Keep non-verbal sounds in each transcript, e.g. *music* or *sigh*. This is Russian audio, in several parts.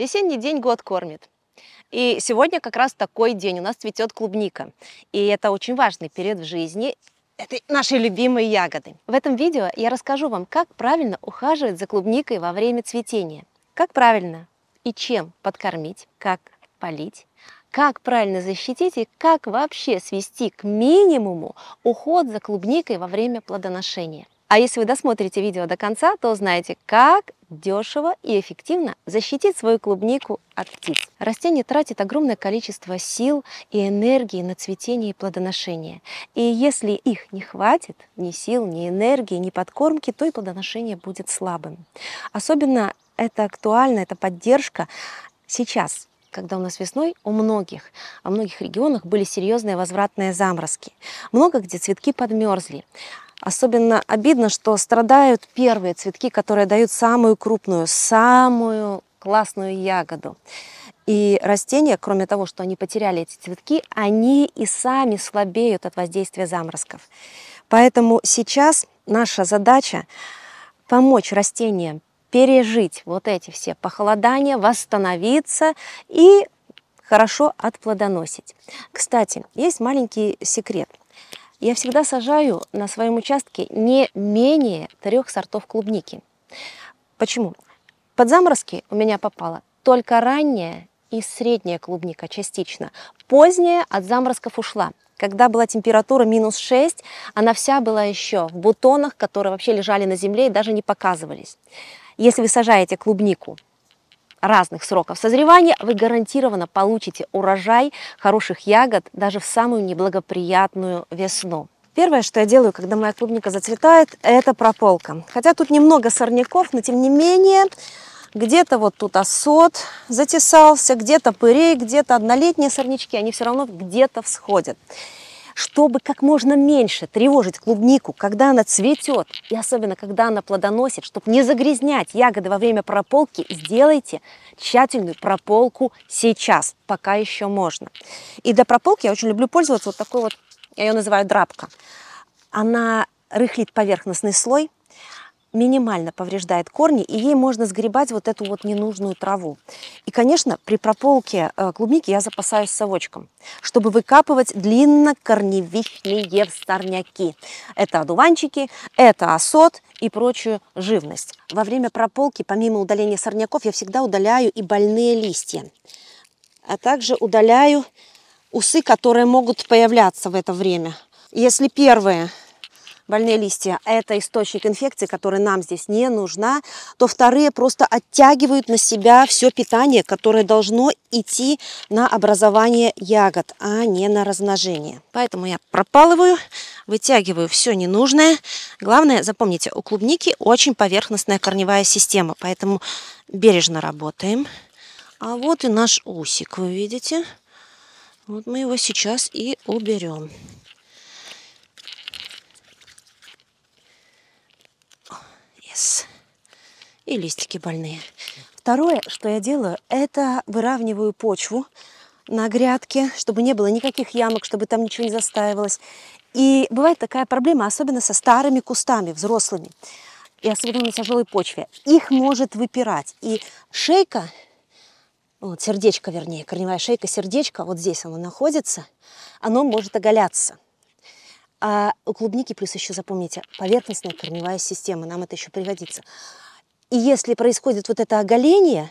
Весенний день год кормит. И сегодня как раз такой день. У нас цветет клубника. И это очень важный период в жизни. Это наши любимые ягоды. В этом видео я расскажу вам, как правильно ухаживать за клубникой во время цветения. Как правильно и чем подкормить, как полить, как правильно защитить и как вообще свести к минимуму уход за клубникой во время плодоношения. А если вы досмотрите видео до конца, то узнаете, как дешево и эффективно защитить свою клубнику от птиц. Растение тратит огромное количество сил и энергии на цветение и плодоношение. И если их не хватит, ни сил, ни энергии, ни подкормки, то и плодоношение будет слабым. Особенно это актуально, эта поддержка сейчас, когда у нас весной у многих, а во многих регионах были серьезные возвратные заморозки. Много где цветки подмерзли. Особенно обидно, что страдают первые цветки, которые дают самую крупную, самую классную ягоду. И растения, кроме того, что они потеряли эти цветки, они и сами слабеют от воздействия заморозков. Поэтому сейчас наша задача помочь растениям пережить вот эти все похолодания, восстановиться и хорошо отплодоносить. Кстати, есть маленький секрет. Я всегда сажаю на своем участке не менее трех сортов клубники. Почему? Под заморозки у меня попала только ранняя и средняя клубника частично. Поздняя от заморозков ушла. Когда была температура минус 6, она вся была еще в бутонах, которые вообще лежали на земле и даже не показывались. Если вы сажаете клубнику разных сроков созревания, вы гарантированно получите урожай хороших ягод даже в самую неблагоприятную весну. Первое, что я делаю, когда моя клубника зацветает, это прополка. Хотя тут немного сорняков, но тем не менее, где-то вот тут осот затесался, где-то пырей, где-то однолетние сорнячки, они все равно где-то всходят чтобы как можно меньше тревожить клубнику, когда она цветет, и особенно когда она плодоносит, чтобы не загрязнять ягоды во время прополки, сделайте тщательную прополку сейчас, пока еще можно. И для прополки я очень люблю пользоваться вот такой вот, я ее называю драпка. Она рыхлит поверхностный слой, минимально повреждает корни, и ей можно сгребать вот эту вот ненужную траву. И, конечно, при прополке э, клубники я запасаюсь совочком, чтобы выкапывать длиннокорневичные сорняки. Это одуванчики, это осот и прочую живность. Во время прополки, помимо удаления сорняков, я всегда удаляю и больные листья, а также удаляю усы, которые могут появляться в это время. Если первые больные листья – это источник инфекции, которая нам здесь не нужна, то вторые просто оттягивают на себя все питание, которое должно идти на образование ягод, а не на размножение. Поэтому я пропалываю, вытягиваю все ненужное. Главное, запомните, у клубники очень поверхностная корневая система, поэтому бережно работаем. А вот и наш усик, вы видите? Вот мы его сейчас и уберем. Раз. И листики больные. Второе, что я делаю, это выравниваю почву на грядке, чтобы не было никаких ямок, чтобы там ничего не застаивалось. И бывает такая проблема, особенно со старыми кустами, взрослыми, и особенно на тяжелой почве. Их может выпирать. И шейка, вот, сердечко вернее, корневая шейка сердечко, вот здесь оно находится, оно может оголяться. А у клубники плюс еще запомните, поверхностная корневая система, нам это еще пригодится. И если происходит вот это оголение,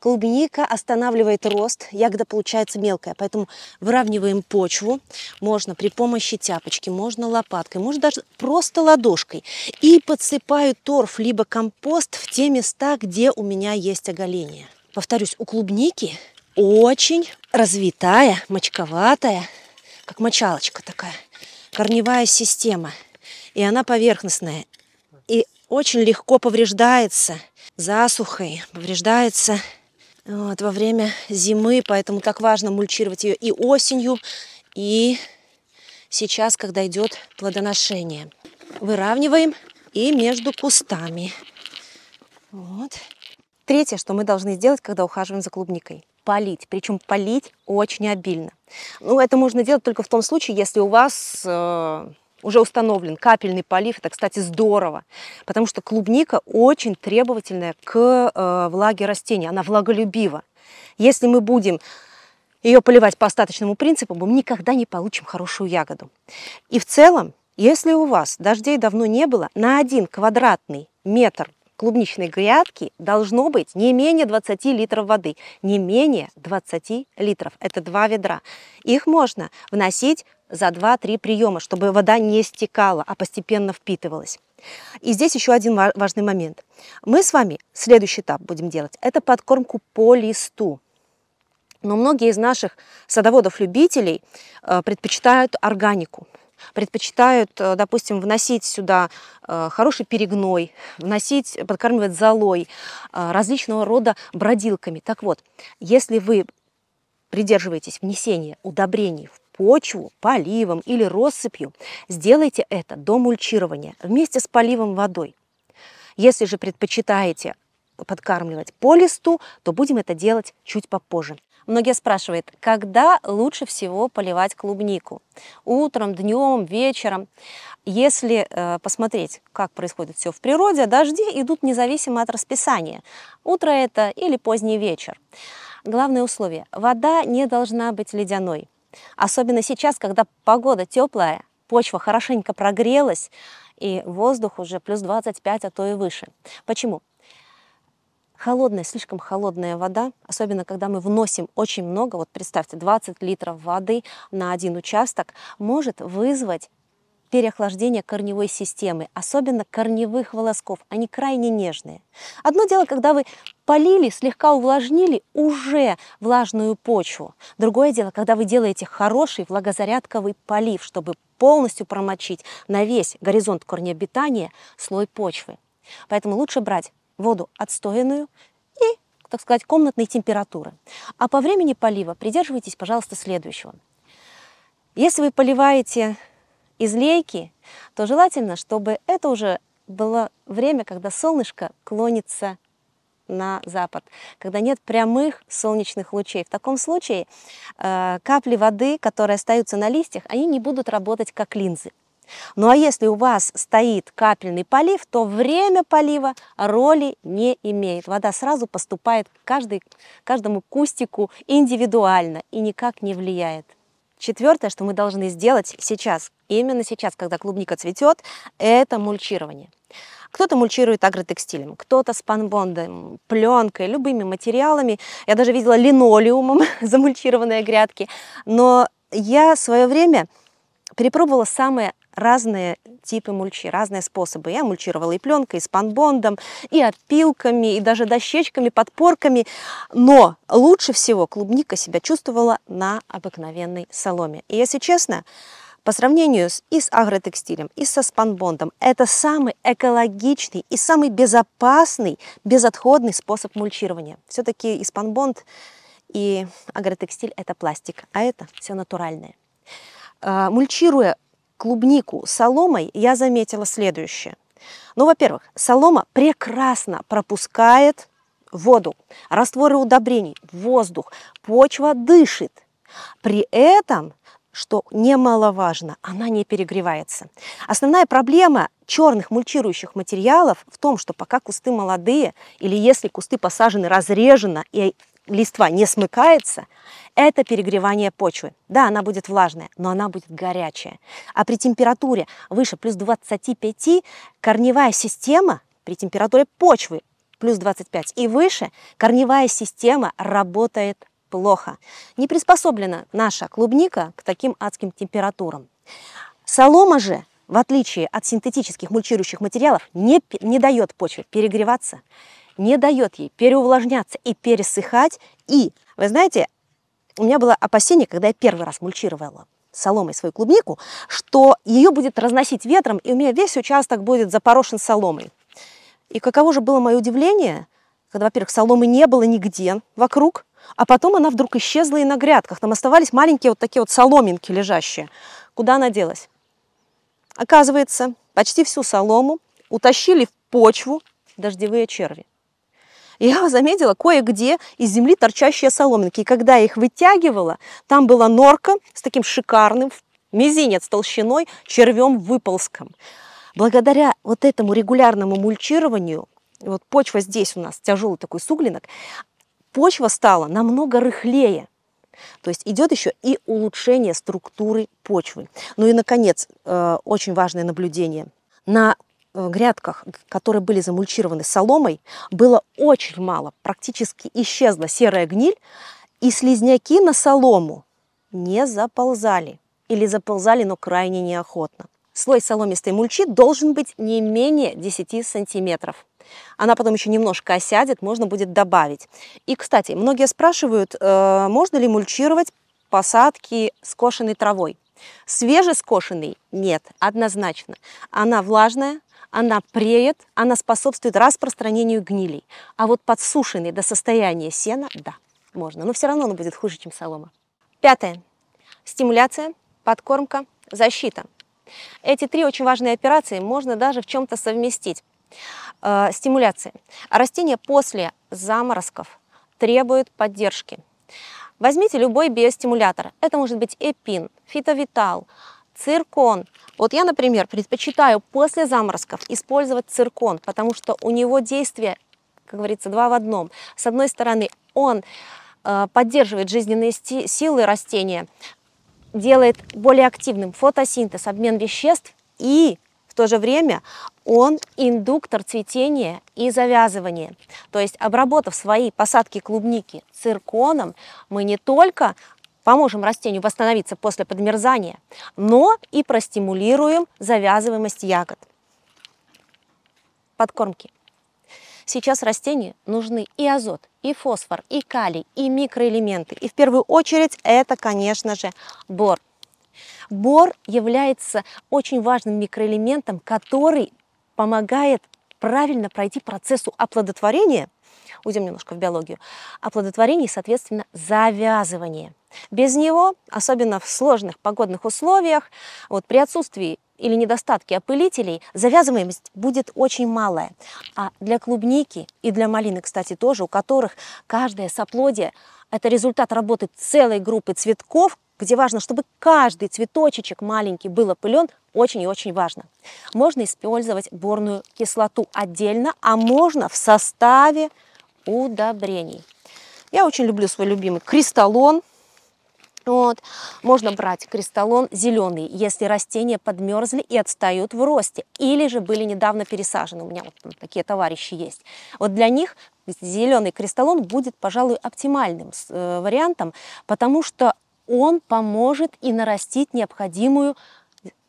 клубника останавливает рост, ягода получается мелкая, поэтому выравниваем почву, можно при помощи тяпочки, можно лопаткой, можно даже просто ладошкой. И подсыпаю торф либо компост в те места, где у меня есть оголение. Повторюсь, у клубники очень развитая, мочковатая, как мочалочка такая корневая система, и она поверхностная, и очень легко повреждается засухой, повреждается вот, во время зимы, поэтому так важно мульчировать ее и осенью, и сейчас, когда идет плодоношение. Выравниваем и между кустами. Вот. Третье, что мы должны сделать, когда ухаживаем за клубникой – полить, причем полить очень обильно. Ну, это можно делать только в том случае, если у вас э, уже установлен капельный полив. Это, кстати, здорово, потому что клубника очень требовательная к э, влаге растения, она влаголюбива. Если мы будем ее поливать по остаточному принципу, мы никогда не получим хорошую ягоду. И в целом, если у вас дождей давно не было, на один квадратный метр клубничной грядки должно быть не менее 20 литров воды. Не менее 20 литров. Это два ведра. Их можно вносить за 2-3 приема, чтобы вода не стекала, а постепенно впитывалась. И здесь еще один важный момент. Мы с вами следующий этап будем делать. Это подкормку по листу. Но многие из наших садоводов-любителей э, предпочитают органику предпочитают, э, допустим, вносить сюда э, хороший перегной, вносить, подкармливать золой, э, различного рода бродилками. Так вот, если вы придерживаетесь внесения удобрений в почву поливом или россыпью, сделайте это до мульчирования вместе с поливом водой. Если же предпочитаете подкармливать по листу, то будем это делать чуть попозже. Многие спрашивают, когда лучше всего поливать клубнику? Утром, днем, вечером. Если э, посмотреть, как происходит все в природе, дожди идут независимо от расписания. Утро это или поздний вечер. Главное условие – вода не должна быть ледяной. Особенно сейчас, когда погода теплая, почва хорошенько прогрелась, и воздух уже плюс 25, а то и выше. Почему? холодная, слишком холодная вода, особенно когда мы вносим очень много, вот представьте, 20 литров воды на один участок, может вызвать переохлаждение корневой системы, особенно корневых волосков. Они крайне нежные. Одно дело, когда вы полили, слегка увлажнили уже влажную почву. Другое дело, когда вы делаете хороший влагозарядковый полив, чтобы полностью промочить на весь горизонт корнеобитания слой почвы. Поэтому лучше брать воду отстоянную и, так сказать, комнатной температуры. А по времени полива придерживайтесь, пожалуйста, следующего. Если вы поливаете из лейки, то желательно, чтобы это уже было время, когда солнышко клонится на запад, когда нет прямых солнечных лучей. В таком случае э, капли воды, которые остаются на листьях, они не будут работать как линзы. Ну а если у вас стоит капельный полив, то время полива роли не имеет. Вода сразу поступает к каждый, каждому кустику индивидуально и никак не влияет. Четвертое, что мы должны сделать сейчас, именно сейчас, когда клубника цветет, это мульчирование. Кто-то мульчирует агротекстилем, кто-то спанбондом, пленкой, любыми материалами. Я даже видела линолеумом *laughs* замульчированные грядки. Но я в свое время перепробовала самые разные типы мульчи, разные способы. Я мульчировала и пленкой, и спанбондом, и опилками, и даже дощечками, подпорками. Но лучше всего клубника себя чувствовала на обыкновенной соломе. И если честно, по сравнению с, и с агротекстилем, и со спанбондом, это самый экологичный и самый безопасный, безотходный способ мульчирования. Все-таки и спанбонд, и агротекстиль – это пластик, а это все натуральное. А, мульчируя клубнику соломой, я заметила следующее. Ну, во-первых, солома прекрасно пропускает воду, растворы удобрений, воздух, почва дышит. При этом, что немаловажно, она не перегревается. Основная проблема черных мульчирующих материалов в том, что пока кусты молодые, или если кусты посажены разреженно и листва не смыкается, это перегревание почвы. Да, она будет влажная, но она будет горячая. А при температуре выше плюс 25 корневая система при температуре почвы плюс 25 и выше корневая система работает плохо. Не приспособлена наша клубника к таким адским температурам. Солома же, в отличие от синтетических мульчирующих материалов, не, не дает почве перегреваться, не дает ей переувлажняться и пересыхать. И, вы знаете, у меня было опасение, когда я первый раз мульчировала соломой свою клубнику, что ее будет разносить ветром, и у меня весь участок будет запорошен соломой. И каково же было мое удивление, когда, во-первых, соломы не было нигде вокруг, а потом она вдруг исчезла и на грядках. Там оставались маленькие вот такие вот соломинки лежащие. Куда она делась? Оказывается, почти всю солому утащили в почву дождевые черви я заметила кое-где из земли торчащие соломинки. И когда я их вытягивала, там была норка с таким шикарным мизинец толщиной червем выползком. Благодаря вот этому регулярному мульчированию, вот почва здесь у нас тяжелый такой суглинок, почва стала намного рыхлее. То есть идет еще и улучшение структуры почвы. Ну и, наконец, э, очень важное наблюдение. На в грядках, которые были замульчированы соломой, было очень мало, практически исчезла серая гниль, и слизняки на солому не заползали или заползали, но крайне неохотно. Слой соломистой мульчи должен быть не менее 10 сантиметров. Она потом еще немножко осядет, можно будет добавить. И, кстати, многие спрашивают, э, можно ли мульчировать посадки скошенной травой. Свежескошенной нет, однозначно. Она влажная, она преет, она способствует распространению гнилей. А вот подсушенный до состояния сена, да, можно. Но все равно он будет хуже, чем солома. Пятое. Стимуляция, подкормка, защита. Эти три очень важные операции можно даже в чем-то совместить. Э, стимуляция. Растения после заморозков требуют поддержки. Возьмите любой биостимулятор. Это может быть эпин, фитовитал, Циркон. Вот я, например, предпочитаю после заморозков использовать циркон, потому что у него действие, как говорится, два в одном. С одной стороны, он э, поддерживает жизненные силы растения, делает более активным фотосинтез, обмен веществ и в то же время он индуктор цветения и завязывания. То есть обработав свои посадки клубники цирконом, мы не только поможем растению восстановиться после подмерзания, но и простимулируем завязываемость ягод. Подкормки. Сейчас растению нужны и азот, и фосфор, и калий, и микроэлементы. И в первую очередь это, конечно же, бор. Бор является очень важным микроэлементом, который помогает правильно пройти процессу оплодотворения, уйдем немножко в биологию, оплодотворение и, соответственно, завязывание – без него, особенно в сложных погодных условиях, вот при отсутствии или недостатке опылителей, завязываемость будет очень малая. А для клубники и для малины, кстати, тоже, у которых каждое соплодие – это результат работы целой группы цветков, где важно, чтобы каждый цветочек маленький был опылен, очень и очень важно. Можно использовать борную кислоту отдельно, а можно в составе удобрений. Я очень люблю свой любимый кристаллон – вот. Можно брать кристаллон зеленый, если растения подмерзли и отстают в росте, или же были недавно пересажены. У меня вот такие товарищи есть. Вот для них зеленый кристаллон будет, пожалуй, оптимальным э, вариантом, потому что он поможет и нарастить необходимую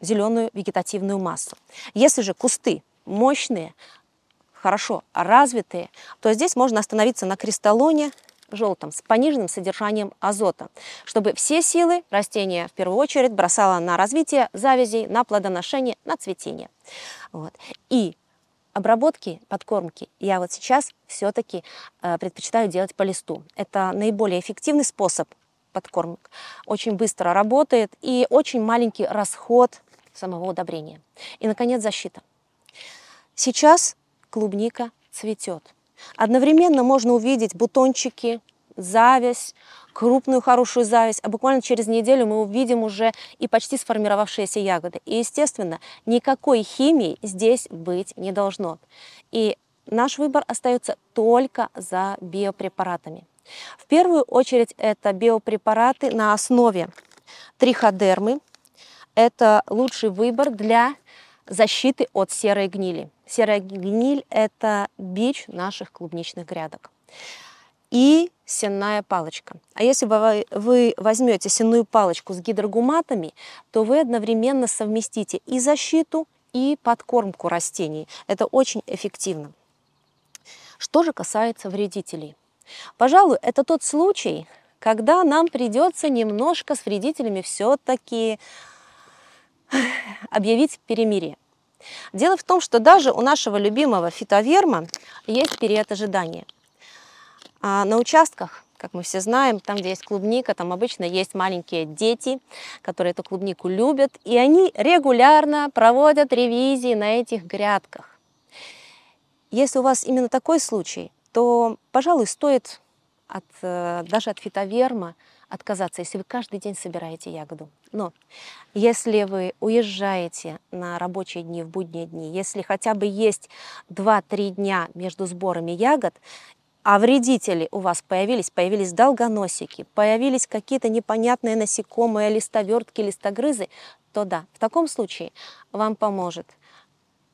зеленую вегетативную массу. Если же кусты мощные, хорошо развитые, то здесь можно остановиться на кристаллоне желтым с пониженным содержанием азота, чтобы все силы растения в первую очередь бросало на развитие завязей, на плодоношение, на цветение. Вот. И обработки, подкормки я вот сейчас все-таки э, предпочитаю делать по листу. Это наиболее эффективный способ подкормок. Очень быстро работает и очень маленький расход самого удобрения. И, наконец, защита. Сейчас клубника цветет. Одновременно можно увидеть бутончики, зависть, крупную хорошую зависть, а буквально через неделю мы увидим уже и почти сформировавшиеся ягоды. И, естественно, никакой химии здесь быть не должно. И наш выбор остается только за биопрепаратами. В первую очередь это биопрепараты на основе триходермы. Это лучший выбор для защиты от серой гнили. Серая гниль – это бич наших клубничных грядок. И сенная палочка. А если вы возьмете сенную палочку с гидрогуматами, то вы одновременно совместите и защиту, и подкормку растений. Это очень эффективно. Что же касается вредителей? Пожалуй, это тот случай, когда нам придется немножко с вредителями все-таки объявить перемирие. Дело в том, что даже у нашего любимого фитоверма есть период ожидания. А на участках, как мы все знаем, там, где есть клубника, там обычно есть маленькие дети, которые эту клубнику любят, и они регулярно проводят ревизии на этих грядках. Если у вас именно такой случай, то, пожалуй, стоит от, э, даже от фитоверма отказаться, если вы каждый день собираете ягоду. Но если вы уезжаете на рабочие дни, в будние дни, если хотя бы есть 2-3 дня между сборами ягод, а вредители у вас появились, появились долгоносики, появились какие-то непонятные насекомые, листовертки, листогрызы, то да, в таком случае вам поможет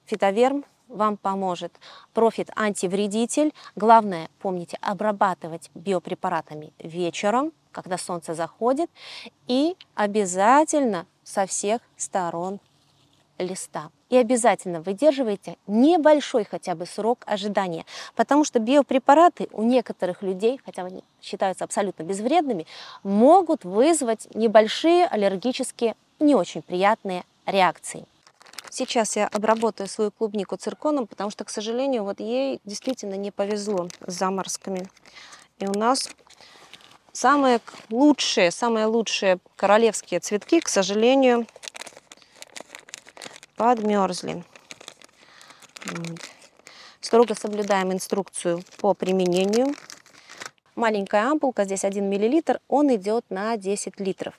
фитоверм, вам поможет профит антивредитель. Главное, помните, обрабатывать биопрепаратами вечером – когда солнце заходит, и обязательно со всех сторон листа. И обязательно выдерживайте небольшой хотя бы срок ожидания, потому что биопрепараты у некоторых людей, хотя они считаются абсолютно безвредными, могут вызвать небольшие аллергические, не очень приятные реакции. Сейчас я обработаю свою клубнику цирконом, потому что, к сожалению, вот ей действительно не повезло с заморозками. И у нас Самые лучшие, самые лучшие королевские цветки, к сожалению, подмерзли. Строго соблюдаем инструкцию по применению. Маленькая ампулка, здесь 1 мл, он идет на 10 литров.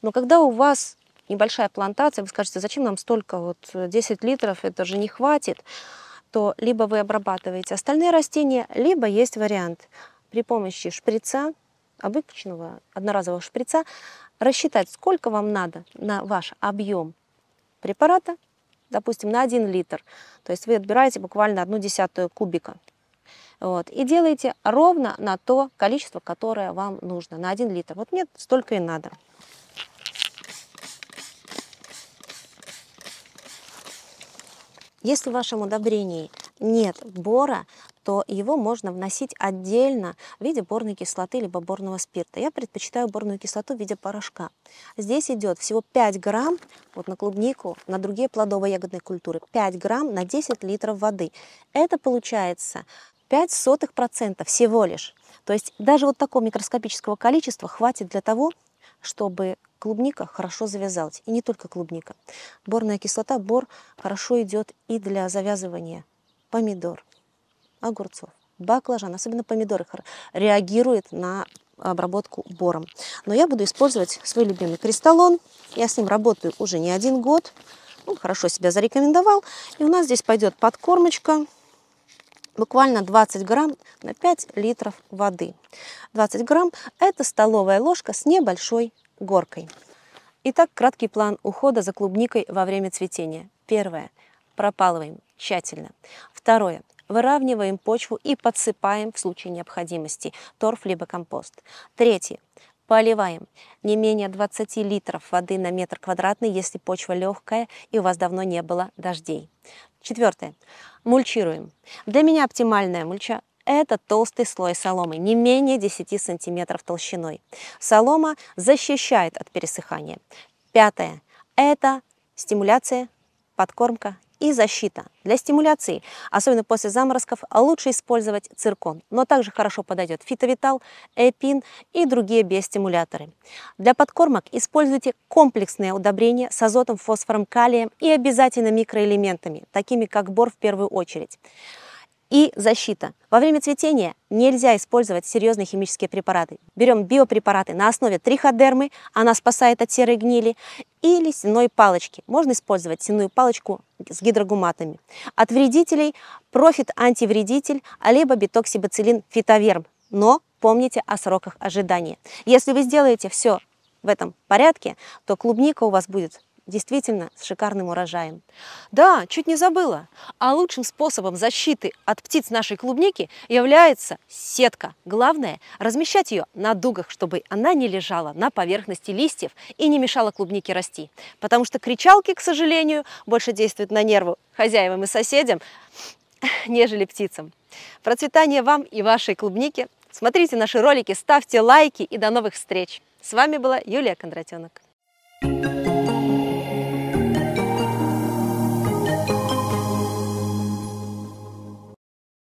Но когда у вас небольшая плантация, вы скажете, зачем нам столько, вот 10 литров, это же не хватит, то либо вы обрабатываете остальные растения, либо есть вариант при помощи шприца обычного одноразового шприца, рассчитать, сколько вам надо на ваш объем препарата, допустим, на 1 литр. То есть вы отбираете буквально одну десятую кубика. Вот, и делаете ровно на то количество, которое вам нужно, на 1 литр. Вот нет, столько и надо. Если в вашем удобрении нет бора, то его можно вносить отдельно в виде борной кислоты либо борного спирта. Я предпочитаю борную кислоту в виде порошка. Здесь идет всего 5 грамм вот на клубнику, на другие плодово-ягодные культуры, 5 грамм на 10 литров воды. Это получается 0,05% всего лишь. То есть даже вот такого микроскопического количества хватит для того, чтобы клубника хорошо завязалась. И не только клубника. Борная кислота, бор, хорошо идет и для завязывания помидор огурцов, баклажан, особенно помидоры, реагирует на обработку бором. Но я буду использовать свой любимый кристаллон. Я с ним работаю уже не один год. Он хорошо себя зарекомендовал. И у нас здесь пойдет подкормочка. Буквально 20 грамм на 5 литров воды. 20 грамм – это столовая ложка с небольшой горкой. Итак, краткий план ухода за клубникой во время цветения. Первое. Пропалываем тщательно. Второе выравниваем почву и подсыпаем в случае необходимости торф либо компост. Третье. Поливаем не менее 20 литров воды на метр квадратный, если почва легкая и у вас давно не было дождей. Четвертое. Мульчируем. Для меня оптимальная мульча это толстый слой соломы, не менее 10 сантиметров толщиной. Солома защищает от пересыхания. Пятое – это стимуляция, подкормка и защита. Для стимуляции, особенно после заморозков, лучше использовать циркон, но также хорошо подойдет фитовитал, эпин и другие биостимуляторы. Для подкормок используйте комплексные удобрения с азотом, фосфором, калием и обязательно микроэлементами, такими как бор в первую очередь. И защита. Во время цветения нельзя использовать серьезные химические препараты. Берем биопрепараты на основе триходермы, она спасает от серой гнили, или сенной палочки. Можно использовать сенную палочку с гидрогуматами. От вредителей профит антивредитель, либо битоксибацилин фитоверм. Но помните о сроках ожидания. Если вы сделаете все в этом порядке, то клубника у вас будет действительно с шикарным урожаем. Да, чуть не забыла. А лучшим способом защиты от птиц нашей клубники является сетка. Главное – размещать ее на дугах, чтобы она не лежала на поверхности листьев и не мешала клубнике расти. Потому что кричалки, к сожалению, больше действуют на нервы хозяевам и соседям, *laughs* нежели птицам. Процветание вам и вашей клубнике. Смотрите наши ролики, ставьте лайки и до новых встреч. С вами была Юлия Кондратенок. Thank you.